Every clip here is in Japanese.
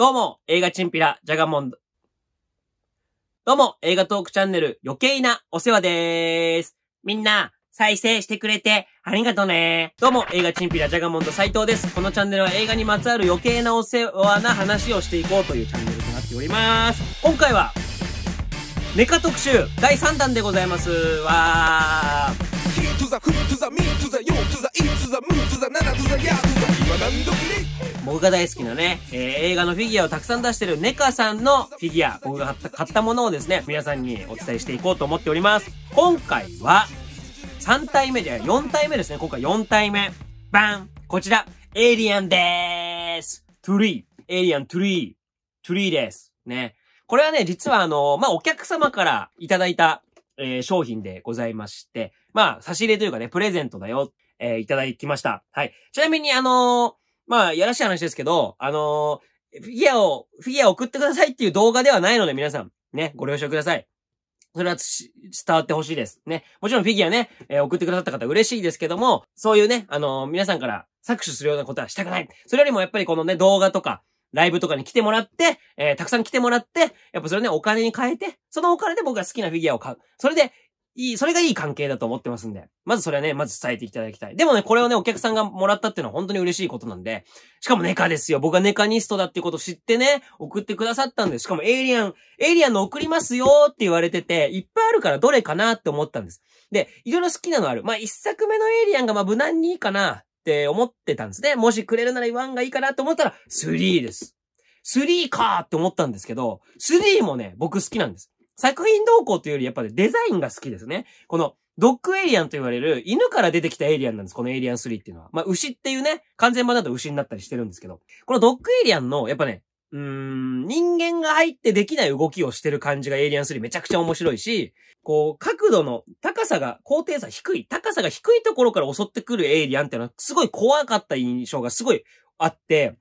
どうも、映画チンピラ、ジャガモンド。どうも、映画トークチャンネル、余計なお世話でーす。みんな、再生してくれてありがとね。どうも、映画チンピラジャガモンド斉藤です。このチャンネルは映画にまつわる余計なお世話な話をしていこうというチャンネルとなっております。今回は、メカ特集第3弾でございます。わー。僕が大好きなね、えー、映画のフィギュアをたくさん出してるネカさんのフィギュア、僕が買ったものをですね、皆さんにお伝えしていこうと思っております。今回は、3体目で、4体目ですね。今回4体目。バンこちら、エイリアンでーすトゥリーエイリアントゥリートゥリーです。ね。これはね、実はあの、まあ、お客様からいただいた、えー、商品でございまして、まあ、差し入れというかね、プレゼントだよ、えー、いただきました。はい。ちなみにあのーまあ、やらしい話ですけど、あのー、フィギュアを、フィギュアを送ってくださいっていう動画ではないので、皆さん、ね、ご了承ください。それは伝わってほしいです。ね。もちろんフィギュアね、えー、送ってくださった方嬉しいですけども、そういうね、あのー、皆さんから搾取するようなことはしたくない。それよりもやっぱりこのね、動画とか、ライブとかに来てもらって、えー、たくさん来てもらって、やっぱそれね、お金に変えて、そのお金で僕が好きなフィギュアを買う。それで、いい、それがいい関係だと思ってますんで。まずそれはね、まず伝えていただきたい。でもね、これをね、お客さんがもらったっていうのは本当に嬉しいことなんで。しかもネカですよ。僕がネカニストだっていうことを知ってね、送ってくださったんです。しかもエイリアン、エイリアンの送りますよって言われてて、いっぱいあるからどれかなって思ったんです。で、いろいろ好きなのある。まあ、一作目のエイリアンがま無難にいいかなって思ってたんですね。もしくれるなら1がいいかなって思ったら、3です。3かーって思ったんですけど、3もね、僕好きなんです。作品動向というよりやっぱりデザインが好きですね。この、ドッグエイリアンと言われる犬から出てきたエイリアンなんです。このエイリアン3っていうのは。まあ、牛っていうね、完全版だと牛になったりしてるんですけど、このドッグエイリアンの、やっぱね、うん、人間が入ってできない動きをしてる感じがエイリアン3めちゃくちゃ面白いし、こう、角度の高さが、高低差低い、高さが低いところから襲ってくるエイリアンっていうのは、すごい怖かった印象がすごいあって、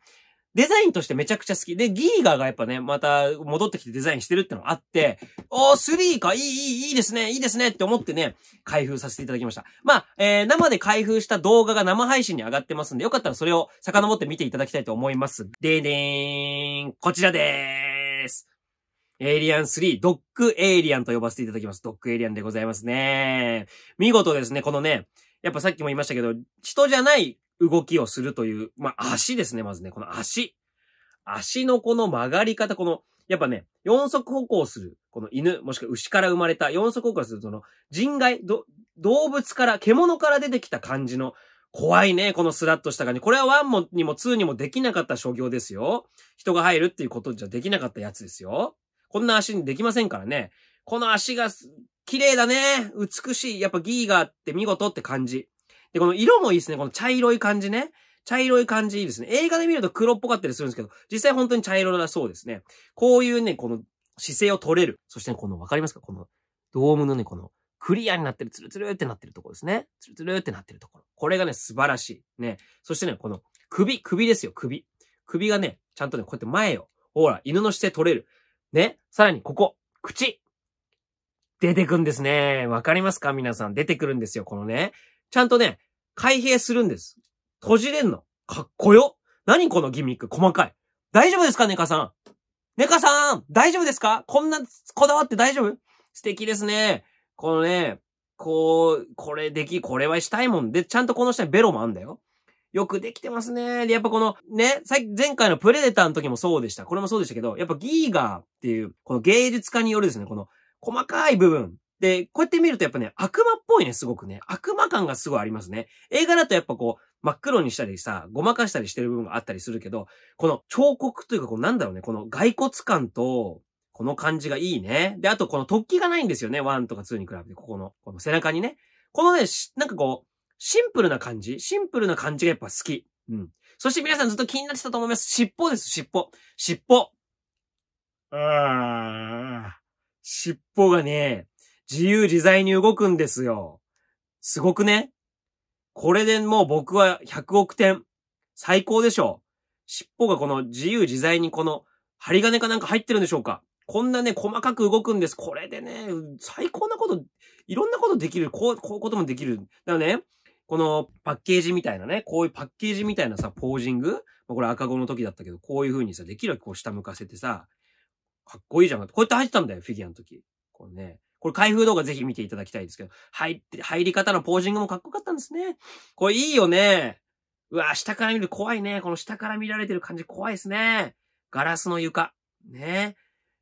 デザインとしてめちゃくちゃ好き。で、ギーガーがやっぱね、また戻ってきてデザインしてるってのがあって、おー、3か、いい、いい、いいですね、いいですねって思ってね、開封させていただきました。まあ、えー、生で開封した動画が生配信に上がってますんで、よかったらそれを遡って見ていただきたいと思います。ででーん、こちらでーす。エイリアン3、ドッグエイリアンと呼ばせていただきます。ドッグエイリアンでございますね。見事ですね、このね、やっぱさっきも言いましたけど、人じゃない動きをするという、まあ、足ですね、まずね。この足。足のこの曲がり方、この、やっぱね、四足歩行する、この犬、もしくは牛から生まれた四足歩行する、その人外、動物から、獣から出てきた感じの、怖いね、このスラッとした感じ。これは1もにも2にもできなかった所業ですよ。人が入るっていうことじゃできなかったやつですよ。こんな足にできませんからね。この足が綺麗だね。美しい。やっぱギーガーって見事って感じ。で、この色もいいですね。この茶色い感じね。茶色い感じいいですね。映画で見ると黒っぽかったりするんですけど、実際本当に茶色だそうですね。こういうね、この姿勢を取れる。そして、ね、この、わかりますかこの、ドームのね、この、クリアになってる、ツルツルってなってるところですね。ツルツルってなってるところ。これがね、素晴らしい。ね。そしてね、この、首、首ですよ、首。首がね、ちゃんとね、こうやって前を、ほら、犬の姿勢取れる。ね。さらに、ここ、口。出てくんですね。わかりますか皆さん。出てくるんですよ。このね。ちゃんとね、開閉するんです。閉じれんの。かっこよ。何このギミック細かい。大丈夫ですかネカさん。ネカさん大丈夫ですかこんなこだわって大丈夫素敵ですね。このね、こう、これでき、これはしたいもんで、ちゃんとこの下にベロもあんだよ。よくできてますね。で、やっぱこの、ね、さっき前回のプレデターの時もそうでした。これもそうでしたけど、やっぱギーガーっていう、この芸術家によるですね、この細かい部分。で、こうやって見るとやっぱね、悪魔っぽいね、すごくね。悪魔感がすごいありますね。映画だとやっぱこう、真っ黒にしたりさ、ごまかしたりしてる部分があったりするけど、この彫刻というか、こうなんだろうね、この骸骨感と、この感じがいいね。で、あとこの突起がないんですよね。1とか2に比べて、ここの、この背中にね。このね、なんかこう、シンプルな感じシンプルな感じがやっぱ好き。うん。そして皆さんずっと気になってたと思います。尻尾です、尻尾。尻尾。ああ。尻尾がね、自由自在に動くんですよ。すごくねこれでもう僕は100億点。最高でしょ。尻尾がこの自由自在にこの針金かなんか入ってるんでしょうかこんなね、細かく動くんです。これでね、最高なこと、いろんなことできる。こう、こういうこともできる。だからね、このパッケージみたいなね、こういうパッケージみたいなさ、ポージングこれ赤子の時だったけど、こういう風にさ、できるわけこう下向かせてさ、かっこいいじゃん。こうやって入ってたんだよ、フィギュアの時。これね。これ開封動画ぜひ見ていただきたいですけど、入って、入り方のポージングもかっこよかったんですね。これいいよね。うわ、下から見る怖いね。この下から見られてる感じ怖いですね。ガラスの床。ね。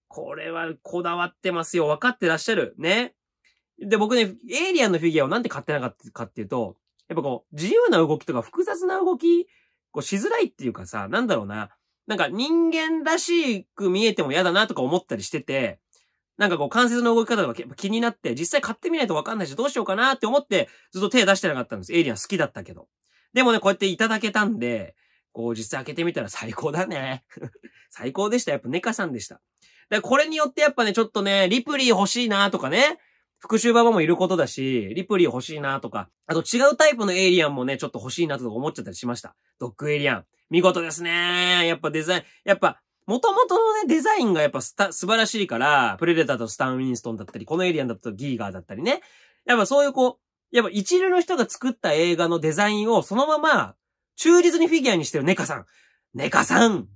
これはこだわってますよ。分かってらっしゃる。ね。で、僕ね、エイリアンのフィギュアをなんで買ってなかったかっていうと、やっぱこう、自由な動きとか複雑な動き、こうしづらいっていうかさ、なんだろうな。なんか人間らしく見えても嫌だなとか思ったりしてて、なんかこう関節の動き方とか気になって、実際買ってみないとわかんないし、どうしようかなって思って、ずっと手出してなかったんです。エイリアン好きだったけど。でもね、こうやっていただけたんで、こう実際開けてみたら最高だね。最高でした。やっぱネカさんでした。だからこれによってやっぱね、ちょっとね、リプリー欲しいなとかね、復讐ババもいることだし、リプリー欲しいなとか、あと違うタイプのエイリアンもね、ちょっと欲しいなとか思っちゃったりしました。ドッグエイリアン。見事ですね。やっぱデザイン、やっぱ、元々のね、デザインがやっぱ素晴らしいから、プレデターとスタン・ウィンストンだったり、このエリアンだとギーガーだったりね。やっぱそういうこう、やっぱ一流の人が作った映画のデザインをそのまま、忠実にフィギュアにしてるネカさん。ネカさん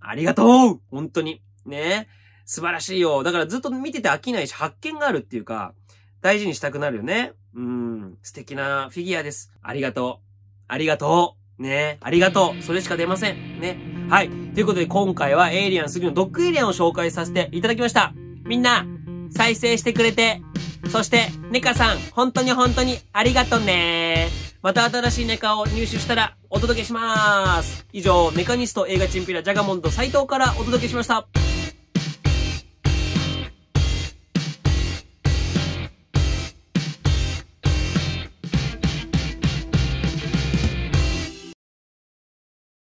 ありがとう本当に。ね素晴らしいよ。だからずっと見てて飽きないし、発見があるっていうか、大事にしたくなるよね。うん。素敵なフィギュアです。ありがとう。ありがとう。ねありがとう。それしか出ません。ね。はい。ということで今回はエイリアン3のドッグエイリアンを紹介させていただきました。みんな、再生してくれて、そして、ネカさん、本当に本当にありがとうねまた新しいネカを入手したらお届けします。以上、メカニスト映画チンピラジャガモンド斎藤からお届けしました。